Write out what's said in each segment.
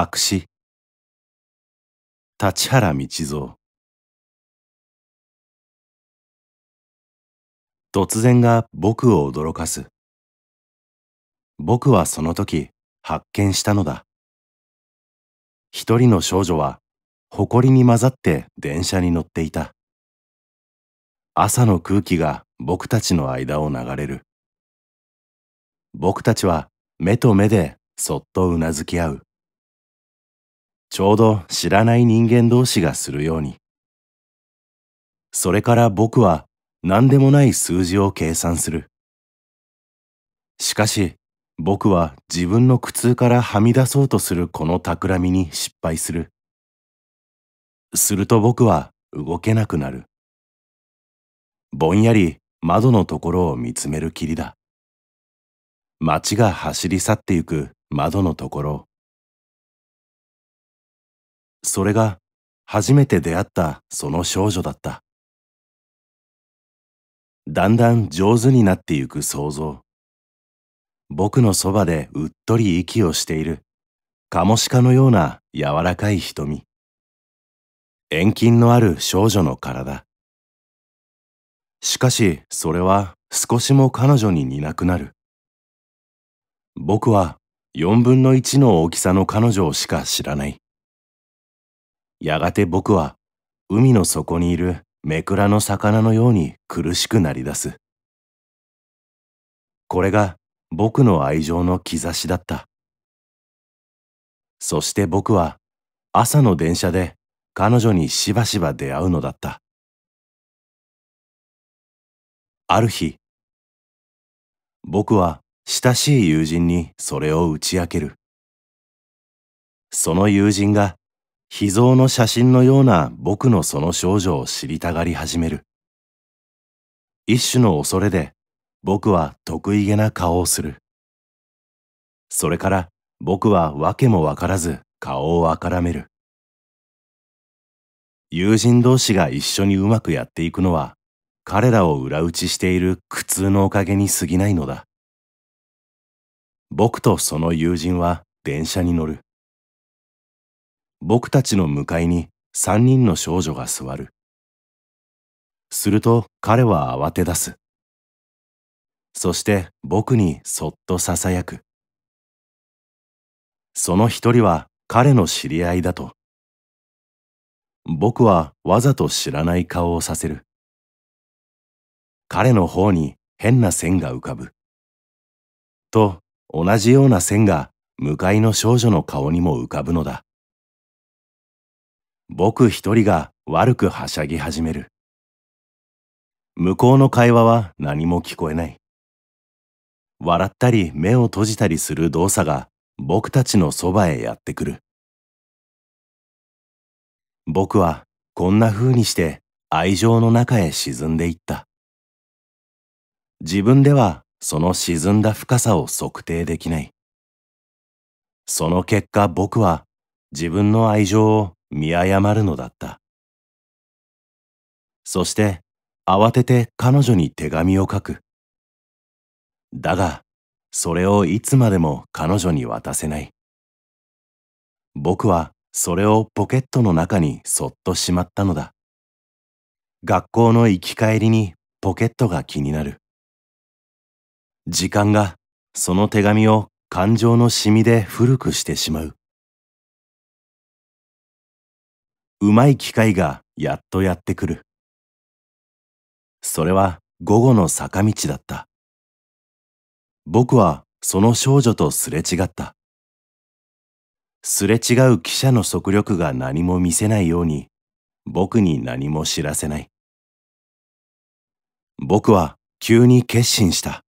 白紙立原道蔵突然が僕を驚かす僕はその時発見したのだ一人の少女は誇りに混ざって電車に乗っていた朝の空気が僕たちの間を流れる僕たちは目と目でそっとうなずき合うちょうど知らない人間同士がするように。それから僕は何でもない数字を計算する。しかし、僕は自分の苦痛からはみ出そうとするこの企みに失敗する。すると僕は動けなくなる。ぼんやり窓のところを見つめるきりだ。街が走り去ってゆく窓のところそれが初めて出会ったその少女だった。だんだん上手になってゆく想像。僕のそばでうっとり息をしている、カモシカのような柔らかい瞳。遠近のある少女の体。しかし、それは少しも彼女に似なくなる。僕は四分の一の大きさの彼女をしか知らない。やがて僕は海の底にいるめくらの魚のように苦しくなりだす。これが僕の愛情の兆しだった。そして僕は朝の電車で彼女にしばしば出会うのだった。ある日、僕は親しい友人にそれを打ち明ける。その友人が秘蔵の写真のような僕のその少女を知りたがり始める。一種の恐れで僕は得意げな顔をする。それから僕は訳もわからず顔をわからめる。友人同士が一緒にうまくやっていくのは彼らを裏打ちしている苦痛のおかげに過ぎないのだ。僕とその友人は電車に乗る。僕たちの向かいに三人の少女が座る。すると彼は慌て出す。そして僕にそっと囁く。その一人は彼の知り合いだと。僕はわざと知らない顔をさせる。彼の方に変な線が浮かぶ。と、同じような線が向かいの少女の顔にも浮かぶのだ。僕一人が悪くはしゃぎ始める。向こうの会話は何も聞こえない。笑ったり目を閉じたりする動作が僕たちのそばへやってくる。僕はこんな風にして愛情の中へ沈んでいった。自分ではその沈んだ深さを測定できない。その結果僕は自分の愛情を見誤るのだった。そして、慌てて彼女に手紙を書く。だが、それをいつまでも彼女に渡せない。僕はそれをポケットの中にそっとしまったのだ。学校の行き帰りにポケットが気になる。時間がその手紙を感情の染みで古くしてしまう。うまい機会がやっとやってくる。それは午後の坂道だった。僕はその少女とすれ違った。すれ違う記者の速力が何も見せないように、僕に何も知らせない。僕は急に決心した。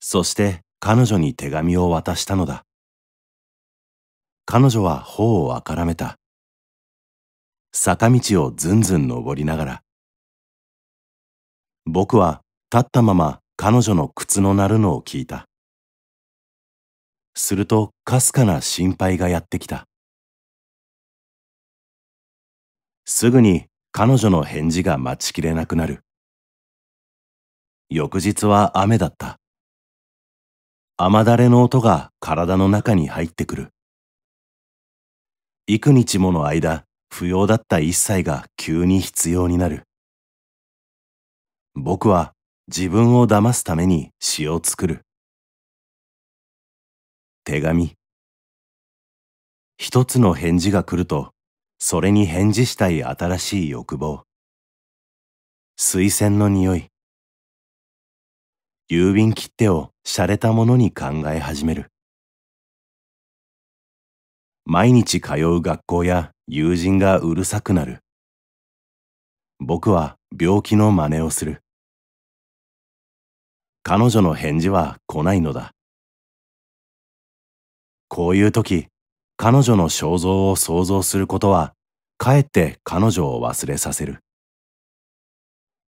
そして彼女に手紙を渡したのだ。彼女は頬をあからめた。坂道をずんずん登りながら。僕は立ったまま彼女の靴の鳴るのを聞いた。するとかすかな心配がやってきた。すぐに彼女の返事が待ちきれなくなる。翌日は雨だった。雨だれの音が体の中に入ってくる。幾日もの間、不要だった一切が急に必要になる。僕は自分を騙すために詩を作る。手紙。一つの返事が来ると、それに返事したい新しい欲望。推薦の匂い。郵便切手を洒落たものに考え始める。毎日通う学校や友人がうるさくなる。僕は病気の真似をする。彼女の返事は来ないのだ。こういう時、彼女の肖像を想像することは、かえって彼女を忘れさせる。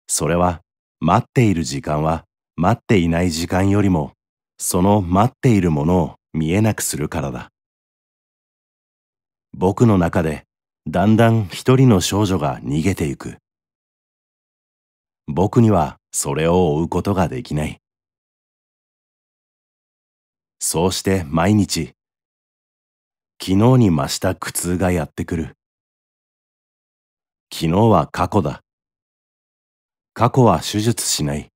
それは、待っている時間は、待っていない時間よりも、その待っているものを見えなくするからだ。僕の中でだんだん一人の少女が逃げていく。僕にはそれを追うことができない。そうして毎日、昨日に増した苦痛がやってくる。昨日は過去だ。過去は手術しない。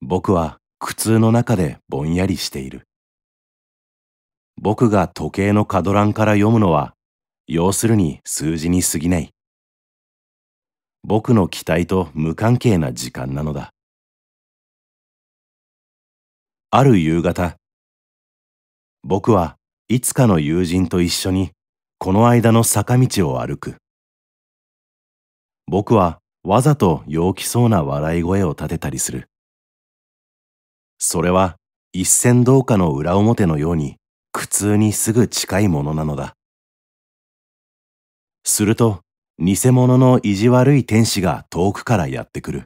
僕は苦痛の中でぼんやりしている。僕が時計のカドランから読むのは、要するに数字に過ぎない。僕の期待と無関係な時間なのだ。ある夕方、僕はいつかの友人と一緒にこの間の坂道を歩く。僕はわざと陽気そうな笑い声を立てたりする。それは一線同下の裏表のように苦痛にすぐ近いものなのだ。すると、偽物の意地悪い天使が遠くからやってくる。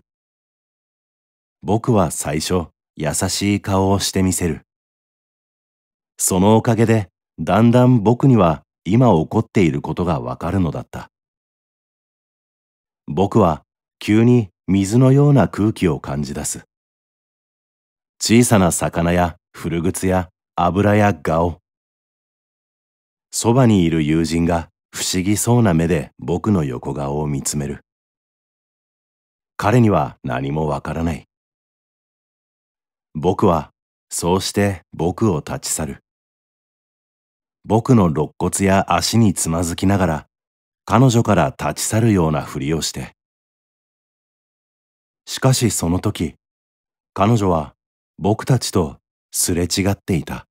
僕は最初、優しい顔をしてみせる。そのおかげで、だんだん僕には今起こっていることがわかるのだった。僕は急に水のような空気を感じ出す。小さな魚や古靴や油や顔。そばにいる友人が不思議そうな目で僕の横顔を見つめる。彼には何もわからない。僕はそうして僕を立ち去る。僕の肋骨や足につまずきながら彼女から立ち去るようなふりをして。しかしその時、彼女は僕たちとすれ違っていた。